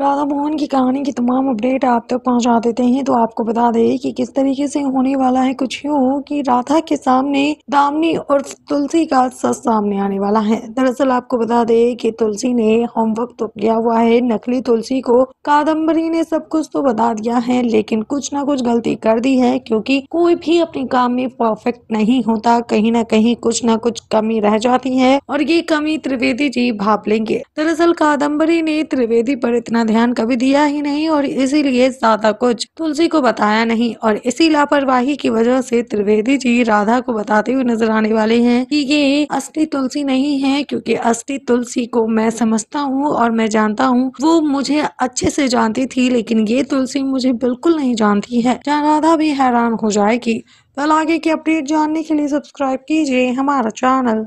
राधा मोहन की कहानी की तमाम अपडेट आप तक पहुंचा देते हैं तो आपको बता दें कि किस तरीके से होने वाला है कुछ यूँ कि राधा के सामने दामनी और तुलसी का सच सामने आने वाला है दरअसल आपको बता दें कि तुलसी ने होमवर्क तो किया हुआ है नकली तुलसी को कादम्बरी ने सब कुछ तो बता दिया है लेकिन कुछ ना कुछ गलती कर दी है क्योंकि कोई भी अपने काम में परफेक्ट नहीं होता कहीं ना कहीं कुछ ना कुछ कमी रह जाती है और ये कमी त्रिवेदी जी भाप लेंगे दरअसल कादम्बरी ने त्रिवेदी पर इतना ध्यान कभी दिया ही नहीं और इसीलिए ज्यादा कुछ तुलसी को बताया नहीं और इसी लापरवाही की वजह से त्रिवेदी जी राधा को बताते हुए नजर आने वाले हैं कि ये असली तुलसी नहीं है क्योंकि असली तुलसी को मैं समझता हूँ और मैं जानता हूँ वो मुझे अच्छे से जानती थी लेकिन ये तुलसी मुझे बिल्कुल नहीं जानती है जहाँ राधा भी हैरान हो जाएगी कल तो आगे की अपडेट जानने के लिए सब्सक्राइब कीजिए हमारा चैनल